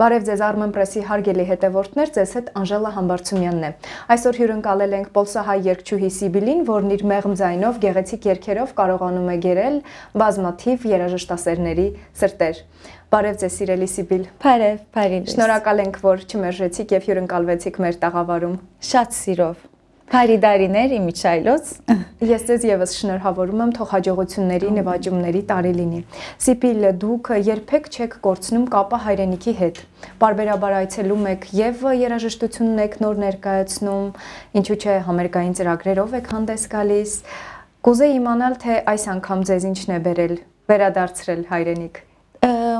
Բարև ձեզ Armen Press-ի հարգելի հետևորդներ, ձեզ հետ Անժելա Համբարձումյանն է։ Այսօր հյուրընկալել ենք Պոլսահայ երգչուհի Սիբիլին, որն իր մեղմ ձայնով գեղեցիկ երգերով կարողանում է գերել բազմաթիվ երաժշտասերների սրտեր։ Բարև ձեզ սիրելի Սիբիլ։ Բարև, բարի լույս։ Շնորհակալ ենք, որ չմերժեցիք եւ հյուրընկալվեցիք մեր տաղավարում։ Շատ սիրով։ Քարի դարիներ իմ իջայլոց։ Ես ձեզ եւս շնորհավորում եմ թող հաջողությունների, նվաճումների տարի լինի։ Սիպիլ, դուք երբեք չեք կորցնում կապը հայրենիքի հետ։ Բարբերաբար այցելում եք եւ երաժշտությունն եք նոր ներկայացնում, ինչու՞ չէ համերգային ծրագրերով եք հանդես գալիս։ Կուզեի իմանալ, թե այս անգամ ձեզ ինչն է բերել վերադարձրել հայրենիք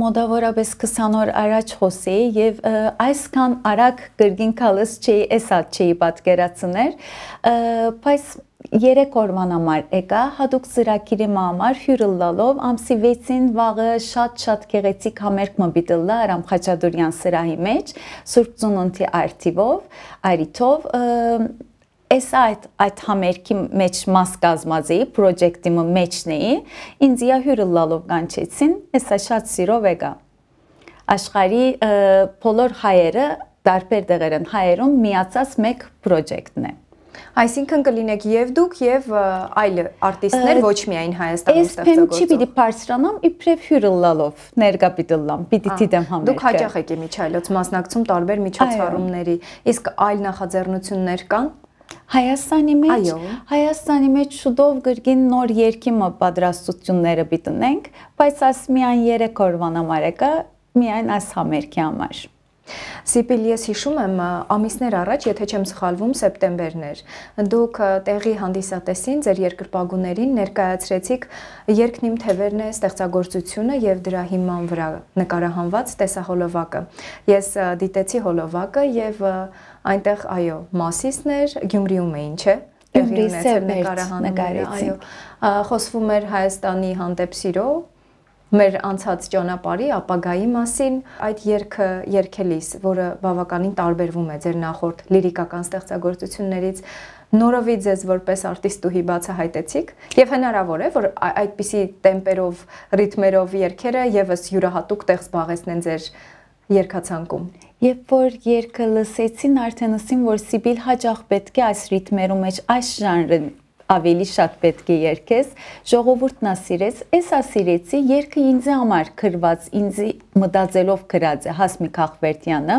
մոտավորապես 20 օր առաջ խոսի եւ այսքան արագ գրգին քալս չի, էսա չի պատկերացներ, բայց երեք օրման համար եկա հadoop ծրագիրի համար հյուրըլալով ամսի 6-ին վաղը շատ-շատ գեղեցիկ համերգ մոբիտլա Արամ Խաչատուրյան սրահի մեջ Սուրբ Ծնունդի արտիվով, արիթով Էս այդ այդ համերգի մեջ մաս կազմած էի, պրոյեկտի մեջն էի, ինձ իահյուրը լալով կանչեցին, էսա շատ սիրով եկա։ Աշխարի բոլոր հայերը տարբեր դերերն հայերում միացած մեկ պրոյեկտն է։ Այսինքն կլինեք եւ դուք եւ այլ արտիստներ ոչ միայն Հայաստանում ստեղծագործող։ Ես պիտի բարձրանամ իբրև հյուրըլալով, ներգապիտլլամ, պիտի դիտեմ համերգը։ Դուք հաճախ եք միջայլոց մասնակցում տարբեր միջոցառումների, իսկ այլ նախաձեռնություններ կան Հայաստանի մեջ, Հայաստանի մեջ շուտով գրգին նոր երկիմը պատրաստությունները բիտնենք, բայց այս միայն 3 օրվան համար եկա, միայն այս համերգի համար։ Սիպիլ ես հիշում եմ ամիսներ առաջ, եթե չեմ սխալվում, սեպտեմբերն էր։ Դուք տեղի հանդիսատեսին ձեր երկրպագուներին ներկայացրեցիք երկն իմ թևերն է ստեղծագործությունը եւ դրա հիման վրա նկարահանված տեսահոլովակը։ Ես դիտեցի հոլովակը եւ այնտեղ այո, մասիսներ Գյումրիում էին, չէ՞։ Գյումրի նկարահանում, այո։ Խոսվում էր Հայաստանի հանդեպ սիրո մեր անցած ճանապարհի ապագայի մասին այդ երգը երկելիս, որը բավականին տարբերվում է ձեր նախորդ լիրիկական ստեղծագործություններից, նորովի ձեզ որպես արտիստուհի բացահայտեցիք եւ հնարավոր է որ այդպիսի տեմպերով, ռիթմերով երգերը եւս յուրահատուկ տեղ զբաղեցնեն ձեր երգացանկում։ Երբ որ երգը լսեցին, արդեն ասին, որ Սիբիլ հաջող պետք է այս ռիթմերում մեջ այս ժանրը ավելի շատ պետք է երկես, ժողովուրդն ասիրեց, ես ասիրեցի, երկը ինձի համար գրված, ինձի մտածելով գրած է Հասմիկ Ախվերտյանը։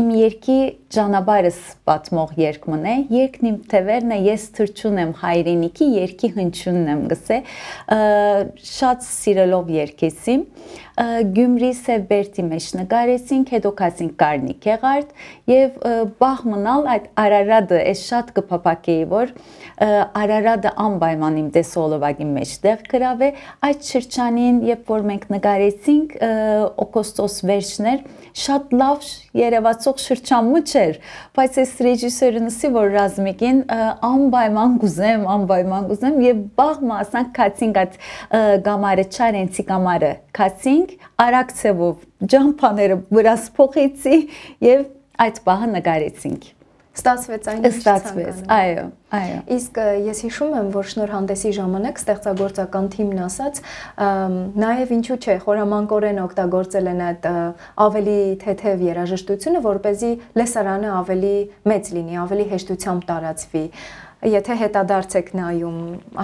Իմ երկի ճանապարհս պատմող երկմն է, երկն իմ թևերն է, ես թրջուն եմ հայրենիքի, երկի հնչյունն եմ գսե։ Շատ սիրելով երկեսի։ Գյումրի Սևբերտի մեջ նկարեցինք, հետո կացինք Կարնի Քեղարդ եւ բախ մնալ այդ Արարատը, ես շատ կփապակեի, որ Արարատը անպայման իմ տեսոլովակի մեջտեղ գրավ է այդ շրջանին, երբ որ մենք նկարեցինք օգոստոս վերջներ շատ լավ երևացող շրջամուճ էր, բայց այս ռեժիսորնսի, որ ռազմիկին անպայման գուզեմ, անպայման գուզեմ եւ բաղ մասնակ քացինգ այդ գամարը չարենցի գամարը քացինգ արաքցեվով ջամփաները վրաս փոխեցի եւ այդ բանը նկարեցինք ստացվեց այն, ինչ ստացվեց։ Այո, այո։ Իսկ ես հիշում եմ, որ շնորհանդեսի ժամանակ ստեղծագործական թիմն ասաց, նաև ինչու չէ, խորամանկորեն օգտագործել են այդ ավելի թեթև երաժշտությունը, որ เป զի լեսարանը ավելի մեծ լինի, ավելի հեշտությամբ տարածվի։ Եթե հետադարձ եք նայում,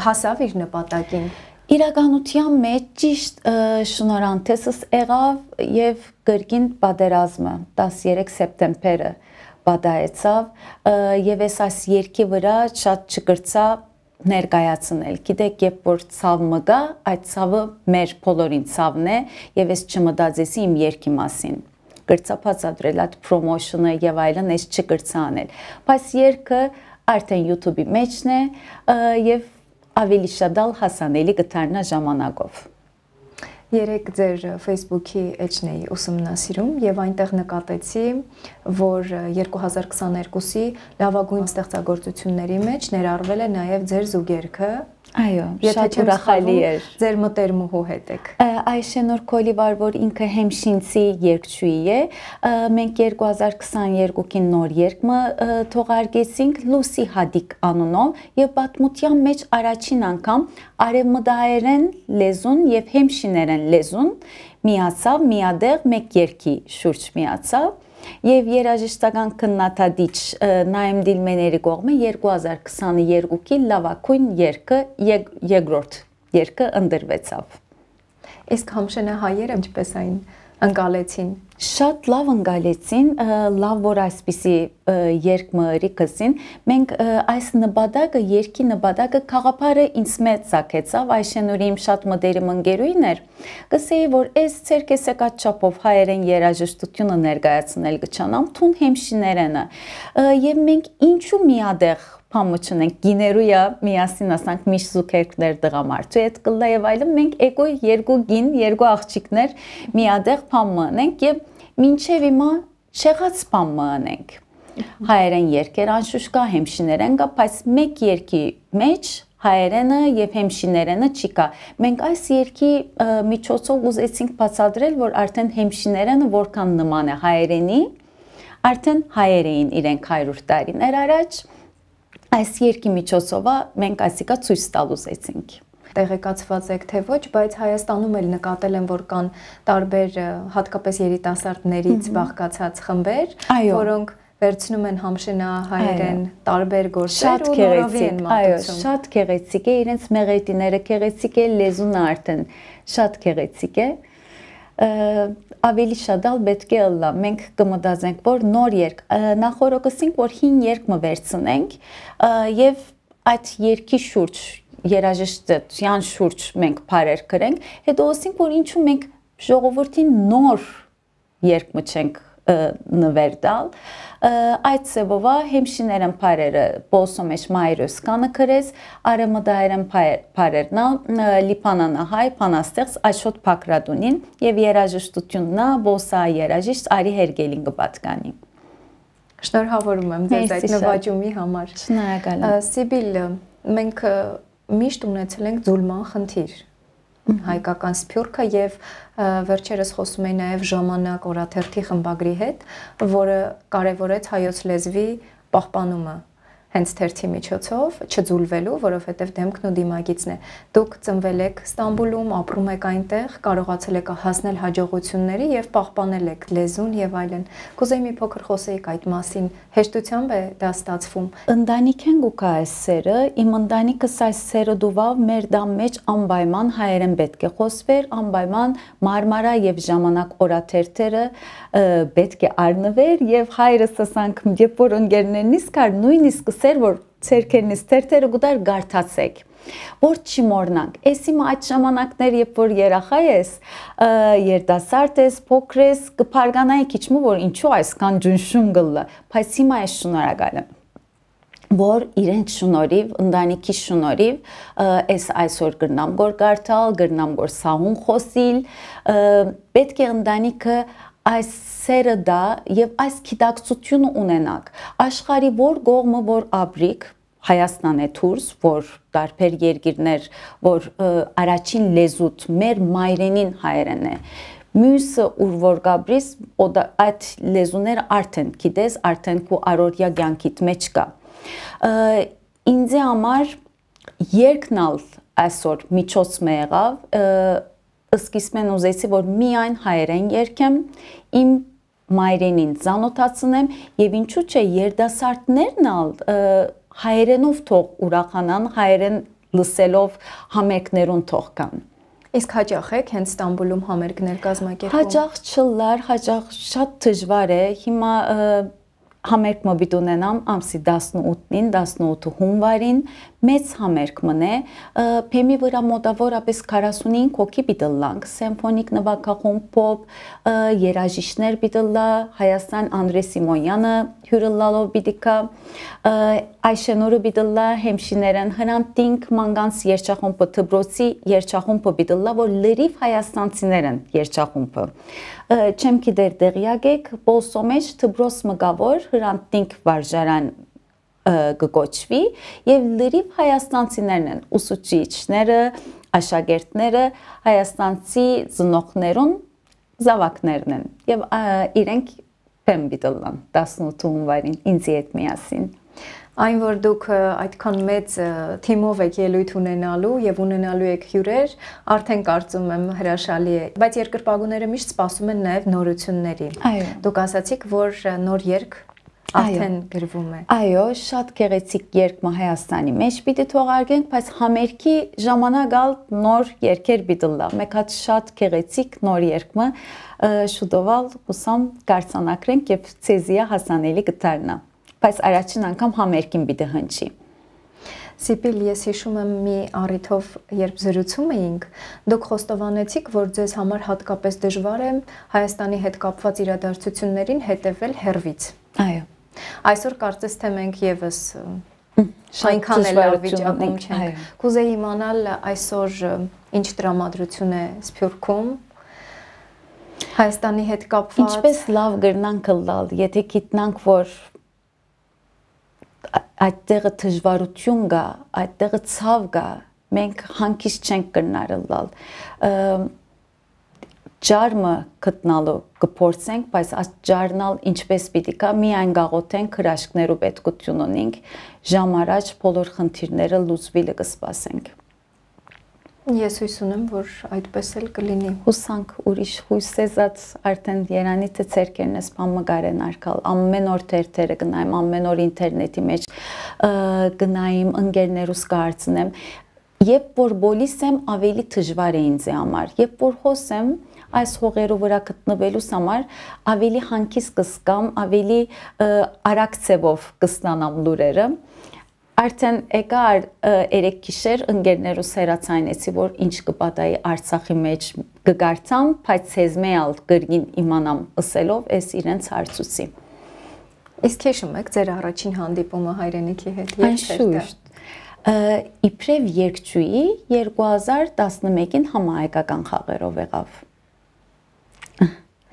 հասավ իր նպատակին։ Իրականության մեջ ճիշտ շնորհանդեսս եղավ եւ գրքին պատերազմը 13 սեպտեմբերը 1918 բադայեցավ եւ ես այս երկի վրա շատ չկրծա ներկայացնել։ Գիտեք, երբ որ ցավ մը գա, այդ ցավը մեր բոլորին ցավն է եւ ես չմտածեցի իմ երկի մասին գրծափած ադրել այդ promotion-ը եւ այլն ես չգրծա անել։ Բայց երկը արդեն YouTube-ի մեջն է եւ ավելի շատալ հասանելի գտարնա ժամանակով։ Երեք ձեր Facebook-ի էջն էի ուսումնասիրում եւ այնտեղ նկատեցի որ 2022-ի լավագույն ստեղծագործությունների մեջ ներառվել է նաև ձեր զուգերքը։ Այո, շատ ուրախալի է։ Ձեր մտերմուհու հետ եք։ Այշենոր Քոլիվար, որ ինքը հեմ շինցի երգչուհի է, մենք 2022-ին նոր երգը թողարկեցինք Լուսի Հադիկ անունով եւ պատմության մեջ առաջին անգամ արևմտահայերեն լեզուն եւ հեմ շիներեն լեզուն միացավ, միադեղ մեկ երգի շուրջ միացավ եւ երաժշտական քննադատիչ Նայեմ Դիլմեների կողմը 2022-ի լավագույն երգը երկրորդ երգը ընդրվեցավ։ Իսկ համշենը հայերը ինչպես այն եկ, ընկալեցին։ Շատ լավ ընկալեցին, լավ որ այսպիսի երկմրի գծին։ Մենք այս նպատակը, երկի նպատակը խաղապարը ինձ մեծ ցակեցավ, այս շնորհի իմ շատ մտերիմ ընկերուհին էր։ Գսեի, որ այս ցերկեսը կած չափով հայերեն երաժշտությունը ներկայացնել գճանամ թուն հեմշիներենը։ Եվ մենք ինչու միադեղ համություն ենք գիներու յա միասին ասանք միշտ զուգերքներ դղամարդու հետ կլա եւ այլն մենք էկո երկու գին երկու աղջիկներ միադեղ փամման ենք եւ մինչեւ հիմա շեղած փամման ենք հայերեն երկեր անշուշ կա հեմշիներեն կա բայց մեկ երկի մեջ հայերենը եւ հեմշիներենը չի կա։ Մենք այս երկի միջոցով ուզեցինք բացատրել, որ արդեն հեմշիներենը որքան նման է հայերենի, արդեն հայերեին իրենք 100 տարիներ առաջ այս երկի միջոցով մենք այսիկա ցույց տալ ուզեցինք տեղեկացված եք թե ոչ, բայց Հայաստանում էլ նկատել եմ, որ կան տարբեր հատկապես երիտասարդներից բաղկացած խմբեր, Այո. որոնք վերցնում են համշենա հայերեն տարբեր գործեր ու նորովի են մատուցում։ Այո, շատ քեղեցիկ է, իրենց մեղեդիները քեղեցիկ է, լեզուն արդեն շատ քեղեցիկ է։ Այո, ավելի շատալ պետք է լա։ Մենք կմտածենք, որ նոր երկ, նախորոքսինք, որ հին երկը վերցնենք եւ այդ երկի շուրջ երաժշտության շուրջ մենք բարեր կրենք, հետո ասենք, որ ինչու մենք ժողովրդին նոր երկ մչենք նվեր տալ։ Այդ ծևով հեմշիներն պարերը բոսում ես մայրուս կանը կրես, արեմը դայրեն պարերնա լիպանանա հայ պանաստեղս աշոտ պակրադունին և երաժշտություննա բոսա երաժիշտ արի հերգելին գպատկանի։ Շնորհավորում եմ ձեզ այդ նվաճումի համար։ Շնորհակալ եմ։ Սիբիլ, մենք միշտ ունեցել ենք ձուլման խնդիր հայկական սփյուռքը եւ վերջերս խոսում էի նաեւ ժամանակ օրաթերթի խմբագրի հետ, որը կարևորեց հայոց լեզվի պահպանումը հենց թերթի միջոցով չձուլվելու, որովհետև դեմքն ու դիմագիծն է։ Դուք ծնվել եք Ստամբուլում, ապրում եք այնտեղ, կարողացել եք հասնել հաջողությունների եւ պահպանել եք լեզուն եւ այլն։ Կուզեի մի փոքր խոսեիք այդ մասին։ Հեշտությամբ է դա ստացվում։ Ընտանիքեն գուկա այս սերը, իմ ընտանիքս այս սերը դուվավ մեր դամ մեջ անպայման հայերեն պետք է խոսվեր, անպայման մարմարա եւ ժամանակ օրաթերթերը պետք է արնվեր եւ հայրս ասանք, երբ որ ընկերներնից կար նույնիսկ ցեր, որ ցերքերնից թերթերը գտար գարթացեք որ չմոռնանք։ Էս իմ այդ ժամանակներ, երբ որ երախա ես, երտասարդ ես, փոքր ես, կփարգանայի քիչմու, որ ինչու այսքան ջնշում գլը, բայց հիմա ես շնորհակալ եմ որ իրենց շնորհիվ, ընտանիքի շնորհիվ այս այսօր գրնամ գոր կարդալ, գրնամ գոր սահուն խոսիլ, պետք է ընտանիքը այս սերը դա եւ այս գիտակցությունը ունենակ աշխարի որ գողմը որ ապրիկ Հայաստան է դուրս, որ տարբեր երկիրներ, որ առաջին լեզուտ մեր մայրենին հայերեն է։ Մյուսը ուր որ գաբրիս, այդ լեզուները արդեն գիտես, արդեն քու արորյա ցանկիդ մեջ կա։ Ինձի համար երկնալ այսօր միջոցը եղավ սկիզբեն ուզեցի, որ միայն հայերեն երգեմ, իմ մայրենին ծանոթացնեմ եւ ինչու՞ չէ երդասարտներն ալ հայերենով թող ուրախանան, հայերեն լսելով համերգներուն թող կան։ Իսկ հաճախ է հենց Ստամբուլում համերգներ կազմակերպում։ Հաճախ չլար, հաճախ շատ դժվար է։ Հիմա և, համերգ մոբիտ ունենամ ամսի 18-ին, 18 հունվարին մեծ համերգ մնե, թեմի վրա մոտավորապես 45 հոգի պիտլլանք, սիմֆոնիկ նվագախումբ, փոփ, երաժիշտներ պիտլլա, Հայաստան Անդրե Սիմոնյանը հյուրըլալով պիտիկա, Այշենուրը պիտլլա, հեմշիներեն հրանտինք մանգանց երճախումբը Թբրոցի երճախումբը պիտլլա, որ լրիվ հայաստանցիներ են երճախումբը չեմ գիտեր տեղյակ եք, Պոլսո մեջ Թբրոս մգավոր Հրանտ Տինգ վարժարան գկոչվի եւ լրիվ հայաստանցիներն են ուսուցիչները, աշակերտները հայաստանցի ծնողներուն զավակներն են եւ իրենք Pembidolan 18 հունվարին ինձ հետ միասին այն որ դուք այդքան մեծ թիմով եք ելույթ ունենալու եւ ունենալու եք հյուրեր, արդեն կարծում եմ հրաշալի է, բայց երկրպագուները միշտ սպասում են նաեւ նորությունների։ Այո։ Դուք ասացիք, որ նոր երկ արդեն գրվում է։ Այո, շատ գեղեցիկ երգ Հայաստանի մեջ պիտի թողարկենք, բայց համերգի ժամանակ ալ նոր երգեր պիտի լա։ Մեկ հատ շատ գեղեցիկ նոր երգը շուտովալ հուսամ կարծանակրենք եւ ցեզիա հասանելի կդառնա բայց առաջին անգամ համերգին պիտի հնչի։ Սիպիլ, ես հիշում եմ մի առիթով, երբ զրուցում էինք, դուք խոստովանեցիք, որ ձեզ համար հատկապես դժվար է Հայաստանի հետ կապված իրադարձություններին հետևել հերվից։ Այո։ Այսօր կարծես թե մենք եւս այնքան էլ լավ վիճակում չենք։ Կուզեի իմանալ այսօր ինչ դրամատրություն է Սփյուռքում Հայաստանի հետ կապված։ Ինչպես լավ գրնանք լալ, եթե գիտնանք, որ այդտեղը դժվարություն կա, այդտեղը ցավ կա։ Մենք հանկից չենք կնարելալ։ Ջարմը գտնալու կփորձենք, բայց աս ջարնալ ինչպես պիտի կա, միայն գաղոթենք հրաշքներով պետք ունենք, ժամ առաջ բոլոր խնդիրները լուծվիլը կսպասենք։ Ես հույս ունեմ, որ այդպես էլ կլինի։ Հուսանք ուրիշ հույս զեզած արդեն Երանի թե ցերկերն էս բան մգարեն արկալ։ Ամեն օր թերթերը գնայեմ, ամեն օր ինտերնետի մեջ գնայեմ, ընկերներուս կարծնեմ։ Երբ որ բոլիս եմ, ավելի դժվար է ինձ համար։ Երբ որ հոս եմ, այս հողերով վրա գտնվելուս համար ավելի հանկիս կսկամ, ավելի արագ ծևով կստանամ լուրերը։ Արդեն եկար 3 գիշեր ընկերներուս հերացանեցի, որ ինչ կպատայի Արցախի մեջ գգարցամ, բայց ցեզմեալ գրգին իմանամ ըսելով էս իրենց հարցուցի։ Իսկ հիշում եք ձեր առաջին հանդիպումը հայրենիքի հետ երբ էր դա։ Իբրև երկչուի 2011-ին համահայկական խաղերով եղավ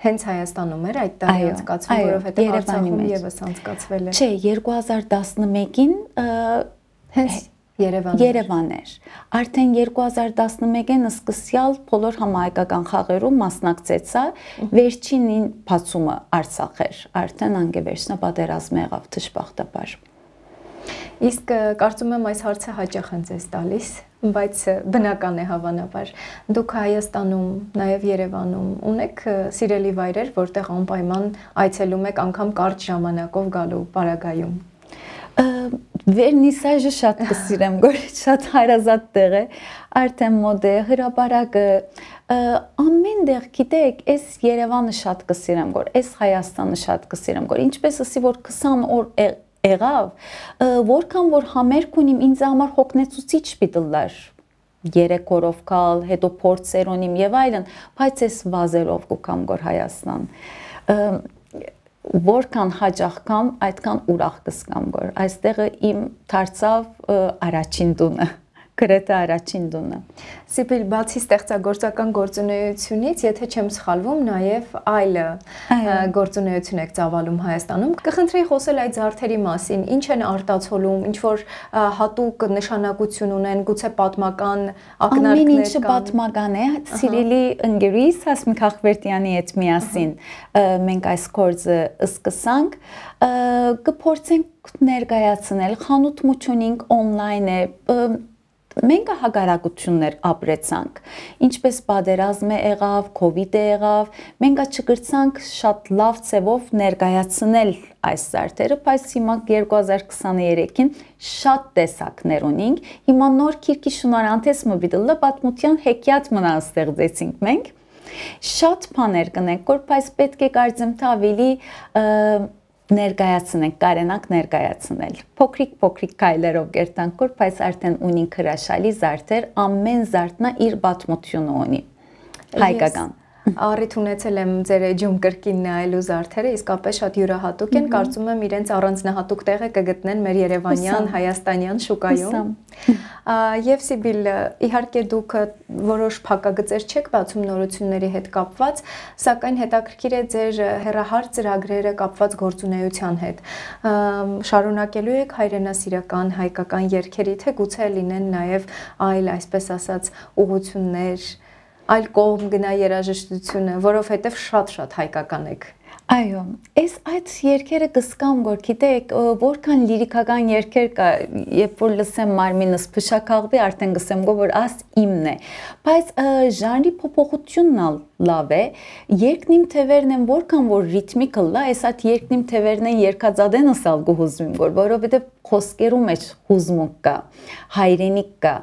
հենց Հայաստանում էր այդ տարի անցկացվում, որովհետև Արցախում եւս անցկացվել է։ Չէ, 2011-ին հենց Երևան Երևան էր։ Արդեն 2011-ին սկսյալ բոլոր համահայկական խաղերում մասնակցեցա։ Վերջինին բացումը Արցախ էր։ Արդեն անգևերսնա պատերազմ եղավ ճշմարտաբար։ Իսկ կարծում եմ այս հարցը հաճախ են ձեզ տալիս, բայց բնական է հավանաբար։ Դուք Հայաստանում, նաև Երևանում ունեք սիրելի վայրեր, որտեղ անպայման այցելում եք անգամ կարճ ժամանակով գալու Պարագայում։ Վերնիսաժը շատ կսիրեմ, գորի շատ հայրազատ տեղ է, արդեն մոդ է, հրապարակը, ամեն դեղ, գիտեք, այս Երևանը շատ կսիրեմ, գոր, այս Հայաստանը շատ կսիրեմ, գոր, ինչպես ասի, որ 20 օր եղավ, որքան որ համերգ ունիմ ինձ համար հոգնեցուցիչ պիտլլար երեք օրով կալ, հետո փորձեր ունիմ եւ այլն, բայց ես վազերով կգամ գոր Հայաստան։ Որքան հաջող կամ, այդքան ուրախ կսկամ գոր։ Այստեղը իմ դարձավ առաջին տունը գրեթե առաջին տունը։ Սիպիլ, բացի ստեղծագործական գործունեությունից, եթե չեմ սխալվում, նաև այլ գործունեություն եք ծավալում Հայաստանում։ Կխնդրեի խոսել այդ զարդերի մասին, ինչ են արտացոլում, ինչ որ հատուկ նշանակություն ունեն, գուցե պատմական ակնարկներ կան։ Ամեն ինչը պատմական է, Սիրելի ընկերիս Հասմ Խախվերտյանի հետ միասին մենք այս կորձը սկսանք, կփորձենք ներկայացնել խանութ մուչունինգ on-line է մենքը հագարակություններ ապրեցանք։ Ինչպես պատերազմ է եղավ, կոവിഡ് է եղավ, մենքը չգրցանք շատ լավ ցևով ներկայացնել այս ծարտերը, բայց հիմա 2023-ին շատ տեսակներ ունենք։ Հիմա նոր քիրքի շնորհանդես մոբիդլը պատմության հեքիաթ մնան ստեղծեցինք մենք։ Շատ բաներ կնենք, որ բայց պետք է կարծեմ թե ավելի և, ներկայացնենք, կարենանք ներկայացնել։ Փոքրիկ-փոքրիկ քայլերով գերտանք, որ բայց արդեն ունին հրաշալի զարդեր, ամեն զարդնա իր պատմությունը ունի։ Հայկական։ Առիթ ունեցել եմ ձեր էջում կրկին նայելու զարդերը, իսկապես շատ յուրահատուկ են, կարծում եմ իրենց առանձնահատուկ տեղը կգտնեն մեր Երևանյան, հայաստանյան շուկայում։ Եվ Սիբիլ, իհարկե դուք որոշ փակագծեր չեք բացում նորությունների հետ կապված, սակայն հետաքրքիր է ձեր հերահար ծրագրերը կապված գործունեության հետ։ Շարունակելու եք հայրենասիրական հայկական երգերի, թե գուցե լինեն նաև այլ, այսպես ասած, ուղություններ, այլ կողմ գնա երաժշտությունը, որովհետև շատ-շատ հայկական եք։ Այո, ես այդ երկերը կսկամ գոր, գիտեք, դե, որքան լիրիկական երկեր կա, երբ որ լսեմ մարմինս փշակաղվի, արդեն գսեմ գո որ աս իմն է։ Բայց ժանրի փոփոխությունն ալ լավ է։ Երկնիմ թևերն են որքան որ ռիթմիկը լա, այս այդ երկնիմ թևերն են երկածադենը սալ գոհուզում գոր, որովհետև խոսքերու մեջ հուզմունք կա, հայրենիք կա։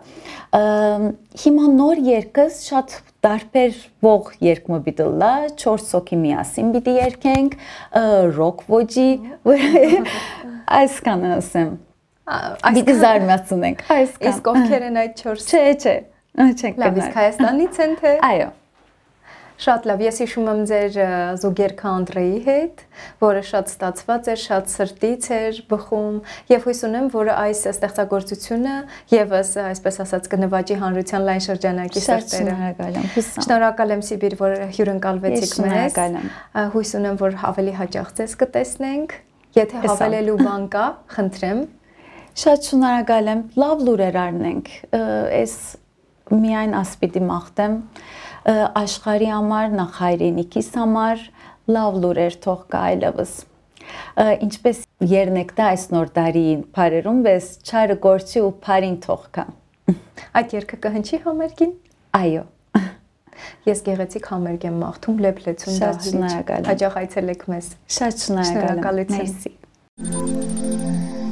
Հիմա նոր երկս շատ տարբեր ող երկմը պիտի լա, 4 սոկի միասին պիտի երկենք, ռոք ոճի, այսքանը ասեմ։ Պիտի զարմացնենք։ Այսքան։ Իսկ ովքեր են այդ 4 Չէ, չէ։ Չենք գնալ։ Իսկ Հայաստանից են թե։ Այո։ Շատ լավ, ես հիշում եմ ձեր Զուգերքա Անդրեի հետ, որը շատ ստացված էր, շատ սրտից էր բխում, եւ հույս ունեմ, որ այս ստեղծագործությունը եւս այսպես ասած կնվաճի հանրության լայն շրջանակի սրտերը։ Շնորհակալ եմ։ Շնորհակալ եմ Սիբիր, որ հյուրընկալվեցիք մեզ։ Շնորհակալ եմ։ Հույս ունեմ, որ ավելի հաճախ ձեզ կտեսնենք։ Եթե հավելելու բան կա, խնդրեմ։ Շատ շնորհակալ եմ։ Լավ լուրեր առնենք։ Այս միայն ասպիտի մաղթեմ։ Ա աշխարհի համար, նախ հայրենիքիս համար լավ լուրեր թող կայլևս։ Ինչպես երնեկտա այս նոր տարին բարերում վես չարը գործի ու բարին թող կա։ Այդ երկը կհնչի համերգին։ Այո։ Ես գեղեցիկ համերգ եմ մաղթում լեփլեցուն դահլիճ։ Հաջող այցելեք մեզ։ Շատ շնորհակալ եմ։ Մերսի։ Thank you.